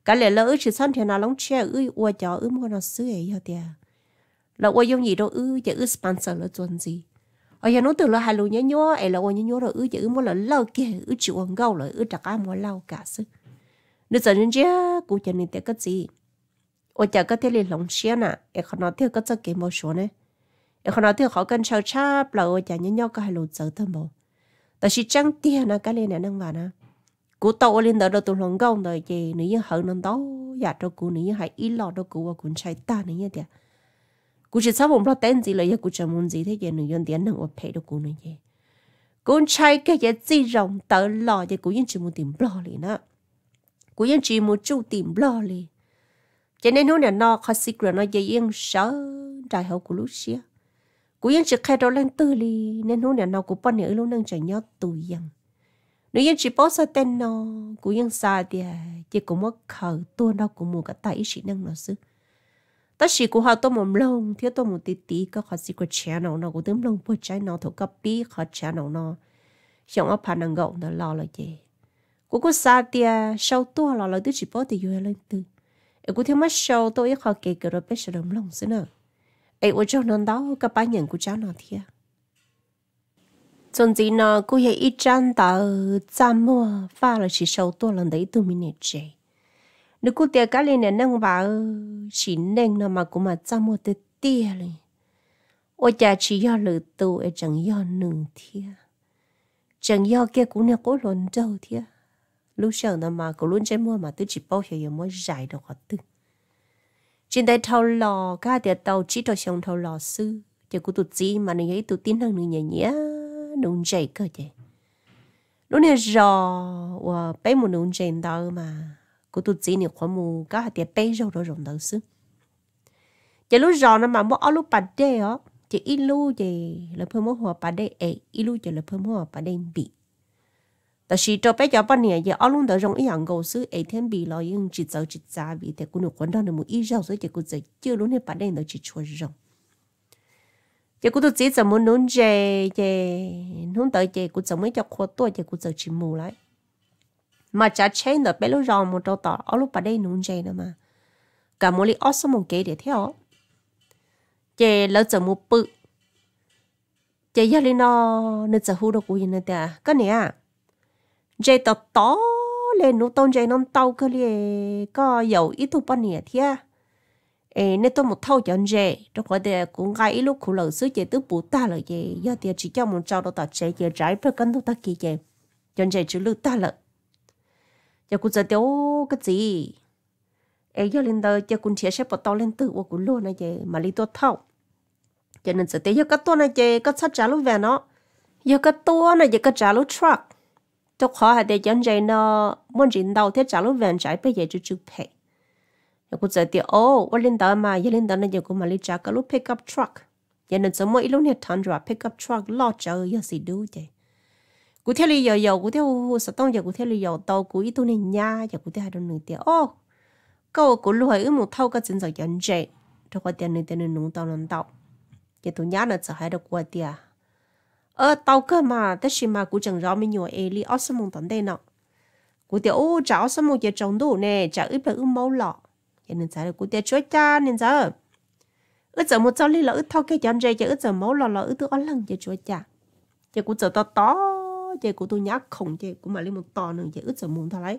cái lẽ là ư chỉ sân thì nào lóng che ư ua chó ư mua nó xưa ấy hả tiệt là ua dùng gì đâu ư chỉ ư sponsor là chuẩn gì ở nhà nó từ là hai lú nhớ nhớ ấy là ua nhớ nhớ rồi ư chỉ ư mua là lâu kì ư chịu ăn gâu là ư chặt ai mua lâu cả sư nếu giờ nên chứ cụ chỉ nên tiệt cái gì ua chả có thể lên lóng che nè ấy không nói theo cái chất kỹ một số này ấy không nói theo khó cần sao chắp là ua chả nhớ nhớ cái hai lú giờ thôi nè cú tàu lên đó đâu tụi lòng công rồi chị nữ nhân hận nên đó giả cho cú nữ hãy ít lo đâu cú và cũng chạy ta nữ nhân tiệt cú chỉ sắp một tên gì là cú chẳng muốn gì thế chị nữ nhân tiệt nâng ở phe đâu cú nữ nhân cú chạy cái gì gì rồng tớ lo thì cú nhân chỉ muốn tìm lo liền á cú nhân chỉ muốn chú tìm lo liền cho nên hôm nay nó khó xí rồi nó dễ yên sợ đại hậu của lúc xưa cú yên chỉ khai đó lên tư liền. nên hôm nay nó cũng bận, nhiêu lúc nâng chạy nhót tuổi yên nếu như chỉ bớt sao tên nó cũng yên xa đi chỉ cũng mất khờ tua nó cũng mua cả tay chỉ năng nó sư ta chỉ cũng học tôi một lông thiếu tôi một tí tí có khó gì của channel nó nó cũng tấm lông bôi trái nó thuộc copy khó channel nó nó xong ấp hàng ngậu nó lo là gì cũng có xa đi? sau tua lo là tôi chỉ bớt thì vui lên từ em cũng thiếu mất sau tôi ít khó kể cái rồi bây giờ lông lông xí nữa em ở trong nó đó các bạn nhận của cháu nó thiệt 总之呢，故意一张到咋么发了是手多了得多米这。你估计家里人能把是能了嘛？估嘛咋么的爹嘞？我家只要了多，也正要能天，正要给姑娘过轮到天。lúc sau nó mà cũng luôn chơi mua mà tôi chỉ bảo hiểu giờ mua giải được hoạt tư trên đây thâu lò cả tiệt tàu chỉ tàu xong thâu lò sư chỉ cũng tụt gì mà này ấy tụt tin hơn người nhà. nhỉ nụ dậy cơ chứ lúc này rò và bé một nụ dậy đó mà cô tụt chỉ nhiều khó mù có hạt tiền bé rồi rồi rồi đó xứ chỉ lúc rò nó mà mỗi ở lúc bạch đê ó chỉ ít lúc thì là phơi mỗi hòa bạch đê ấy ít lúc chỉ là phơi mỗi hòa bạch đê bị ta chỉ cho bé cho bao nè, giờ ở lúc đó rong ít hàng gấu xứ ấy thêm bì lo nhưng chỉ sợ chỉ giá vì thế cô nụ quấn đó nó một ít rau rồi chỉ cô giờ chưa lúc nè bạch đê nó chỉ chua rong chị cũng tôi chỉ giờ muốn nôn chè chè nôn tới chè cũng giờ mới cho khó tuổi chè cũng giờ chỉ mù lại mà chả chén được bé lúc rò một đầu tỏ ở lúc bà đây nôn chè nữa mà cả mỗi lúc ớt một kế để theo chè lỡ giờ một bự chè giờ lên nó nên giờ hú đâu cũng như thế cái này à chè tỏ tỏ lên nô tông chè non tàu cái này có dầu ít thu bao nhiêu thiệt à? ê tôi một thâu chọn rẻ đó có thể cũng ngay lúc cụ lợn xứ chế tứ bù ta là gì do thì chỉ cho một trâu đó tạt chế chế trái bơ cân tôi ta kỳ chế chọn rẻ chữ ta lợn giờ cụ giờ tiêu cái gì ê do lên đời giờ cụ chia sẻ bỏ to lên tự của cụ luôn này chế mà lý tôi thâu cho nên giờ tiêu giờ cái tôi này chế cái sát trả lúc về nó giờ cái tôi này chế cái trả lúc truck tôi khó hay để chọn rẻ nó muốn chuyện đầu thế trả lúc về trái bây giờ chữ chữ phải giờ cũng giờ thì ô ô lên đó mà giờ lên đó nên giờ cũng mà lấy trả cả lúc pick up truck giờ nên sớm mỗi lúc này thằng rồi pick up truck lo chờ giờ gì đủ chứ cụ theo lý giờ giờ cụ theo sao tông giờ cụ theo lý giờ tàu cụ ít tu nên nha giờ cụ theo hai đồng nửa tiền ô câu cụ lúc ấy ước một thâu cái chân giờ nhận chế cho qua tiền nửa tiền nửa nung tàu nung tàu giờ tu nhá là giờ hai đồng qua tiền ờ à. tàu cơ mà tất nhiên mà cụ chẳng rõ mình nhiều ấy lý ớt sớm mong tận đây nọ cụ theo ô chả ớt sớm mong giờ trồng đủ nè chả ít là ước máu lọ giờ nên được cũng tiếc chúa cha nên sao ước giờ một trăm đi là ước thao cái chân dây cho ước giờ máu là là ước tôi ăn lần cho chúa cha cho cụ giờ to to cho cụ tôi nhát khủng cho cụ mà lấy một to nữa cho ước giờ muốn thay. lấy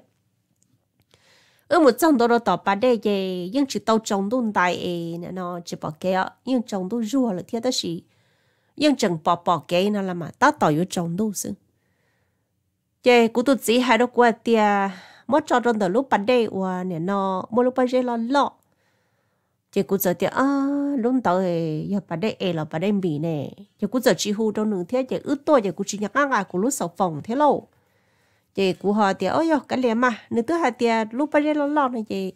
ước một trăm đô đó tỏ bà đây giờ nhưng chỉ tao trồng đun tại nè nó chỉ bỏ kia nhưng trồng đun rùa là thiết đó gì nhưng chẳng bỏ bỏ kia nó là mà tao tỏ yếu trồng đun sự cho cụ tôi chỉ hai đứa qua tia mỗi cho trong đó lúc ban đêm và nè nó mỗi lúc ban đêm là lọ chỉ cũng giờ thì à lúc đầu thì giờ ban đêm ấy là ban đêm bị nè chỉ cũng giờ chỉ hú trong nửa thế chỉ ướt tôi chỉ cũng chỉ nhặt ngang ngang cũng lúc sau phòng thế lâu chỉ cũng họ thì ôi giờ cái liền mà nửa thứ hai thì lúc ban đêm là lọ này chỉ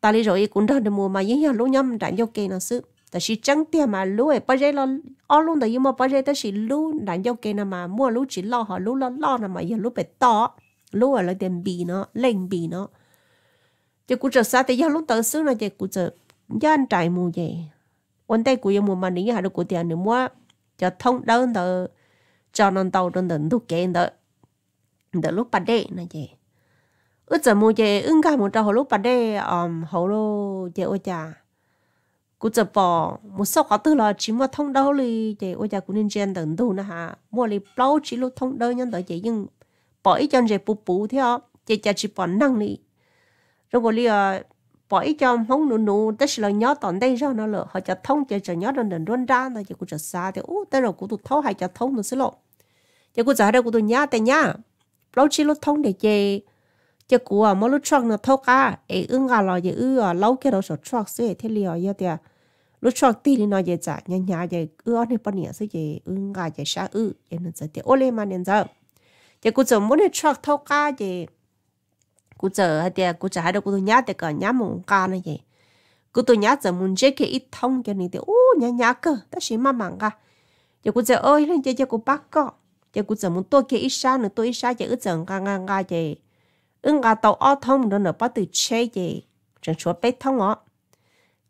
ta đi rồi cũng đang được mua mà những nhà lúc nhâm đã nhau kia nó xứ ta chỉ chẳng tiền mà lúc ấy bây giờ là ở luôn đó nhưng mà bây giờ ta chỉ lúc đã nhau kia mà mua lúc chỉ lo họ lúc lo lo là mà giờ lúc bị to lúa là tiền bì nó lên bì nó chỉ cụ chờ xa thì giờ lúc tới xứ là chỉ cụ chờ giờ anh trải mù vậy vấn đề của em mua mà nếu như được cụ tiền nữa mua cho thông đơn đó cho nó tàu đơn đơn thu kiện đó đó lúc bắt đê này vậy ước giờ mù vậy ứng cả một trò lúc bắt đê um hậu lô chị ô cha cụ giờ bỏ một số khó tư là chỉ mua thông đơn thì chị ô cha cũng nên chen đơn đủ nữa ha mua thì bao chỉ lúc thông đơn nhân đó chị nhưng bỏ ý chân rồi bù bù theo chị cha chỉ bỏ năng đi rồi gọi là bỏ ý chân không nụ nụ tất là nhớ tận đây ra nó là họ cho thông chị cho nhớ đần đần run ra nó chỉ có cho xa thì ô tới rồi cũng tụt thấu hay cho thông nó xí lộ Chỉ có giờ đây cũng tụt nhá tại nhá lâu chỉ lúc thông để chị chị cũng à mỗi lúc chọn nó thấu cả ấy ưng à lo gì ư à lâu cái đó sợ chọn sẽ thế liều như thế lúc chọn tí thì nó dễ trả nhà nhà dễ ư ăn thì bao nhiêu sẽ dễ ưng à dễ xa ư dễ nên sẽ thế ô lên mà nên giờ giờ cô giờ muốn cho thâu cá gì cô giờ hay tiệt cô giờ hay đâu cô tôi nhá tiệt cả nhá mùng cá này gì cô tôi nhá giờ muốn chơi cái ít thông cho nên tiệt ô nhá nhá cơ ta xí mà mặn cả giờ cô giờ ơi lên chơi cho cô bắt cơ giờ cô giờ muốn tôi cái ít sa nữa tôi ít sa giờ ít giờ ngang ngang ngang gì ứng cả tàu ô thông nữa nữa bắt từ chơi gì chẳng chúa bé thông ó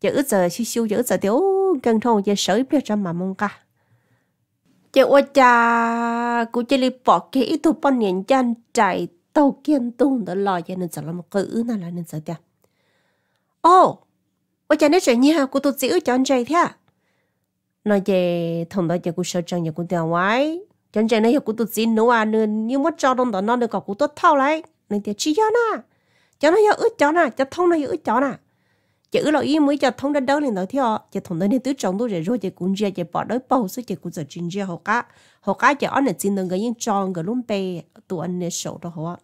giờ ít giờ xíu xíu giờ ít giờ tiệt ô gần thông giờ sới biết cho mà mông cả chị ô cha cô chị li bỏ kỹ thu bao niên chân chạy tàu kiên tung đó lo cho nên sợ làm cự nào là nên sợ tiệt ô ô cha nói chuyện như cô cụ tôi chỉ cho anh chạy thế à? nói về thằng đó giờ cô sợ chân nhà cô tiệt quái chân chạy này cụ tôi chỉ nấu ăn nên như mà cho đông đó nó được cả cô tôi thao lại nên tiệt chỉ cho na cho nó giờ ướt cho na cho thông nó giờ ướt cho na chỉ ước ý mới cho thông đến đơn lên nói thì họ chỉ thông đơn thì tứ trọng tôi rồi rồi chỉ cũng chia chỉ bỏ đỡ bao số chỉ cũng giờ chuyên chia họ cá, họ cá chỉ ăn được xin đừng cái những tròn cái luôn bề tụ ăn để sổ đó họ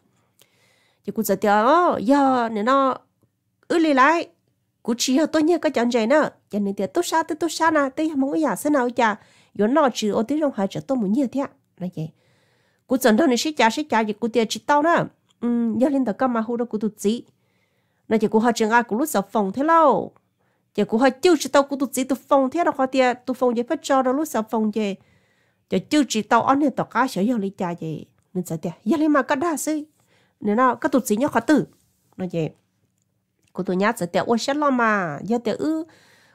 chỉ cũng ờ, giờ thì ó giờ nên nó ước lại lại cũng chỉ họ tôi nhớ cái chọn gì nữa cho nên thì tôi sao tôi tôi sao nè tôi không có nhà sinh nào chả rồi nó chỉ ở tiếng trong hai chợ tôi một nhiều thế là vậy cũng giờ đó này sẽ cha sẽ cha, gì cũng tiền chỉ tao nữa ừ giờ lên đó cái mà hú đó cũng tụt gì nó chỉ cố họ chừng ai cũng lúc sau phòng thế lâu chỉ cố họ chưa tao cũng tụt chỉ tụt phòng thế đâu họ tiệt tụt phòng vậy phải cho lúc sau phòng vậy chỉ chưa chỉ tao ăn nên tao cá sở hữu lý cha vậy nên sợ tiệt giờ mà có đa nên nó có tụt chỉ nhớ khó tử nó vậy cô tụi nhát sợ tiệt ôi sẽ lo mà giờ tiệt ư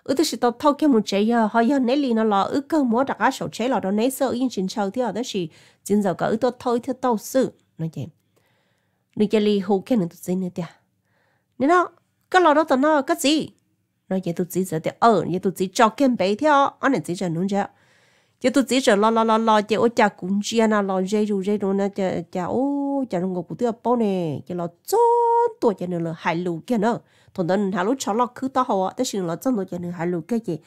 ư tôi sẽ tao thâu kia một chế giờ họ giờ nấy lì nó lo ư cơ múa đặc á sầu chế lo đó nấy sợ yên chính sầu thì họ đó là, chính giờ cả ư tôi thôi thì tao sự nó vậy nên giờ lì hồ kia nên tụt chỉ nữa tiệt nên nó cái lò đó tao nó cái gì nó giờ tôi chỉ ờ, giờ thì ở giờ tôi chỉ cho kem bé theo anh này chỉ cho nung cho giờ tôi chỉ cho lo lo lo lo giờ ôi cha cũng chia na lo dây ru dây ru na giờ giờ ô giờ nó ngủ tôi bao nè giờ lo chó tuổi giờ nó là hai lù kia nữa thằng đó hai lù chó lo cứ tao hậu đó xin lo chân tuổi giờ nó hai lù cái gì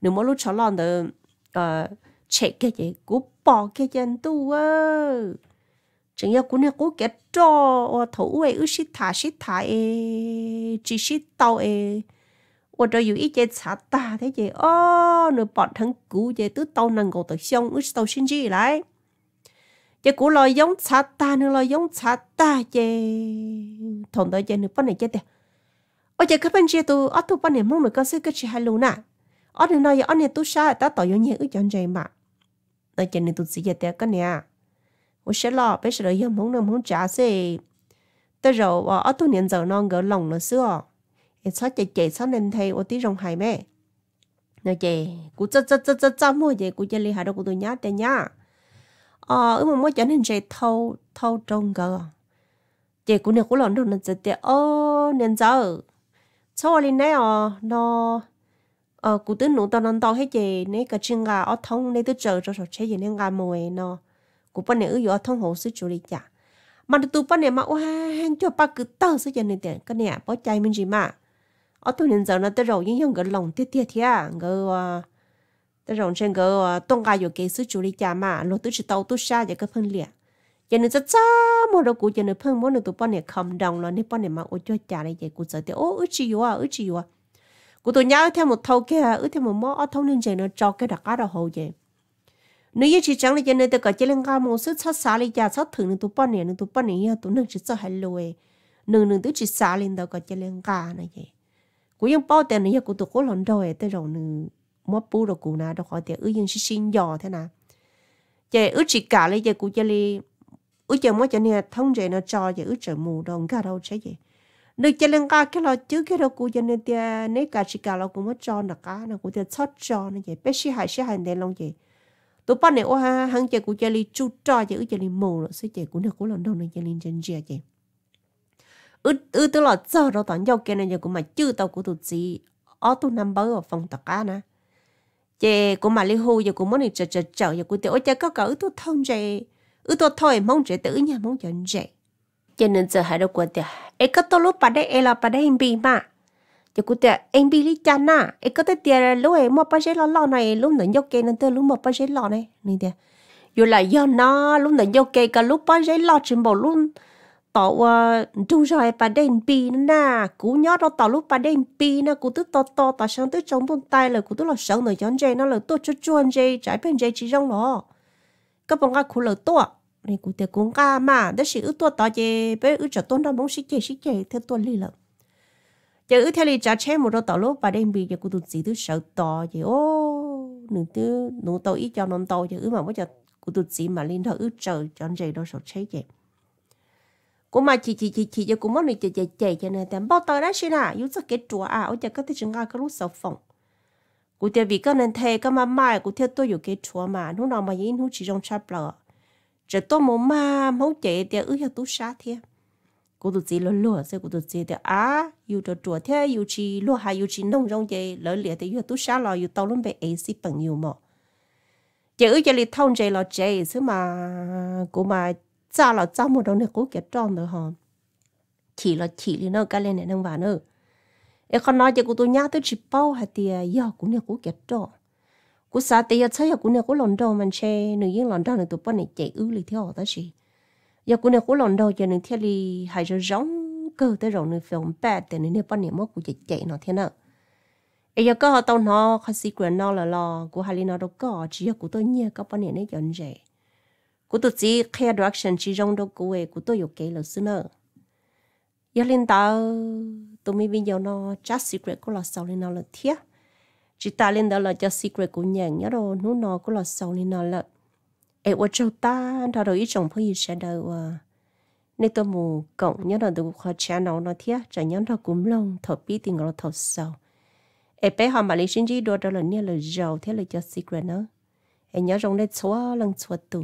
nếu mà lù chó lo nữa ờ chạy cái gì cũng bỏ cái chân tu ơi chẳng yêu cũng nên cố kẻ cho thủ ấy ư xít thả xít thả ấy chỉ xít tàu ấy ủa rồi yêu ít chơi xả ta thế chị ô nửa bọn thằng cũ chơi tứ tàu năng gò tới xong ư tàu xin gì lại chị cũ lo giống xả ta nửa lo giống xả ta chơi thằng đó chơi nửa bọn này chết, tiệt ô chơi các bên chơi tụ ở tụ bọn này mong nửa con sư cái chị hai luôn nè ô, đây nói ở này tụ sa ta tàu yêu nhẹ ư chọn chơi mà nói chơi nửa tụ gì chơi tiệt cái này à 我写了，被写了又蒙了蒙夹子。tới rồi ở ở tuổi niên giờ non gỡ lòng nữa xưa em sao chị chị sao nên thấy ở tí rồng hay mẹ nè chị cú chớ chớ chớ chớ chớ mua chị cú chơi li hạt đâu cú tôi nhá tê nhá ờ ước mà mua trở nên chị thâu thâu trông gỡ chị cú nè cú lòng đâu nên chị tê ô nên giờ sau lên nè ờ nó ờ cú tới nụ tao non tao hết chị nè cái chân gà ở thông nè tới chờ cho sạch chế gì gà mồi nó của bên này ở thông hồ sư chủ lý chả mà tụ bên này mà ô hang cho ba cứ tơ sư chân này tiền cái này bỏ chạy mình gì mà ở tụ nên giờ nó tới rồi những người lòng tiết tiết thế à người tới rồi trên người tông gai rồi cái sư chủ lý chả mà lúc tới chỉ tàu tu xa giờ cái phân liệt giờ nên rất xa mua đồ cũ giờ phân mua được tụ bên này không đồng rồi nên bên này mà ô cho chả này giờ cụ sợ thì ô ứ chi à ứ chi à cụ tụi nhau theo một thâu kia ứ theo một mó ở thâu nên giờ nó cho cái đặc cá đồ hồ vậy nếu như chỉ chẳng là giờ nơi tôi có chỉ lên ngang một số sát xa lên già sát thử nên tôi bao nhiêu nên tôi bao nhiêu tôi nâng chỉ sợ hay lùi nâng nâng tôi chỉ xa lên tôi có chỉ lên ngang này vậy cũng ยัง bao tiền này giờ cũng tôi có lần đầu ấy tôi rồi nâng mua bù rồi cũng nào đâu khỏi tiền ư nhưng chỉ xin dò thế nào giờ ước chỉ cả lấy giờ cũng chỉ lên ư giờ mới cho nên thông giờ nó cho giờ ước chờ mù đồng cả đâu chứ gì nếu chỉ lên ngang cái lo chứ cái đâu cũng cho nên tiền nếu cả chỉ cả lo cũng mất cho nó cả nó cũng tiền sót cho nó vậy bé sĩ hại sĩ hại nên lòng vậy tôi bắt này ô ha hắn chơi của chơi li chu trò chơi chơi li mù rồi sẽ chơi của nó của lần đầu này chơi li chân chơi chơi ư ư tức là chờ đó toàn giao kia này giờ cũng mà chưa tàu của tụi gì ở tôi nằm bớ ở phòng tập cá nè chơi của mà li hô giờ cũng muốn này chờ chờ chờ giờ của tiểu chơi có cả ư tôi thông chơi ư tôi thôi mong chơi tự nhà mong chơi chơi cho nên giờ hai đứa quên tiệt ấy có tao lúc bà đây ấy là bà đây bị mà chỉ cụ thể em bị lý cha na em có thể tiền lúc ấy mua bao nhiêu lọ này lúc nãy nhau kê nên tôi lúc mua bao nhiêu lọ này nên tiền dù là do nó lúc nãy nhau kê cả lúc bao nhiêu lọ chỉ bảo luôn tàu ờ, trung soi bà đen pi na cú nhớ đó tàu lúc bà đen pi na cú tức to to tao sáng tức trong tuần tay là cú tức là sáng nổi chón dây nó là tôi cho chuan dây trái bên dây chỉ trong nó các bạn các cú là tôi này cú tiệc cũng ca mà đó là ước tôi tao dây bây ước cho tôi nó muốn xích chơi xích chơi theo tôi lì lợn giờ ư theo lý trả chế một đôi tàu lúc và đem bị giờ cô tụt gì thứ sợ to vậy ô nửa thứ nửa tàu ít cho non tàu giờ ư mà bây giờ cô tụt gì mà lên thôi ư chờ cho anh đôi sợ chế vậy cô mà chị chị chị chị giờ cô muốn đi chị chị chị cho nên tạm bao tàu đó xin à yếu chắc cái chùa à ở giờ có thể chúng ta có lúc sập phòng cô theo vì có nên thế có mà mai cô theo tôi yêu cái chùa mà lúc nào mà yên hữu chỉ trong chắp lờ giờ tôi muốn mà máu chị thì ư giờ tôi sát thiệt cô tụt chỉ lúa lúa sẽ cô tụt chỉ được à yêu cho chùa thế yêu chỉ lúa hay yêu chỉ nông rong gì lỡ lìa thì yêu tú xá lo yêu tao luôn về ấy xí bằng nhiều chỉ chữ cho lì thông chơi là chơi chứ mà cô mà cha là cha một đồng này cô kết tròn được hả chỉ là chỉ lì nó cái này này nông vào nữa em còn nói cho cô tôi nhá tôi chỉ bao hay thì giờ cô này cô kết tròn cô sao thì yêu chơi cô này cô lòn đầu mình chơi nếu như lòn đầu này tụi bọn này chạy ư lì theo đó gì giờ cũng nên cũng lòng đâu giờ nên theo đi hay rồi rong cơ tới rồi nên phòng ba để nên bao niệm mất của chị chạy nó thế nào ấy giờ có họ tao nó khó sĩ quyền nó là lo của hai nó đâu có chỉ là của tôi nhớ có bao niệm nên dọn rẻ của tôi chỉ khe direction chỉ rong đâu của ấy của tôi yêu cái là xưa nữa giờ lên tao tôi mới bây giờ nó chắc secret của là sau lên nó là thiết chỉ ta lên đó là cho secret của nhà nhớ đâu nó nó của là sau lên nó là ai ở chỗ ta đó rồi ít chồng phải sẽ đầu à ờ. nên tôi mù cộng nhớ là tôi khóa chán nó nó thiết chả nhớ là cúm lông thọ bi tình nó thọ sầu ai bé họ mà lấy sinh gì đồ đó là nia là giàu thế là cho secret nữa ai nhớ rồng lên xóa lần xóa tù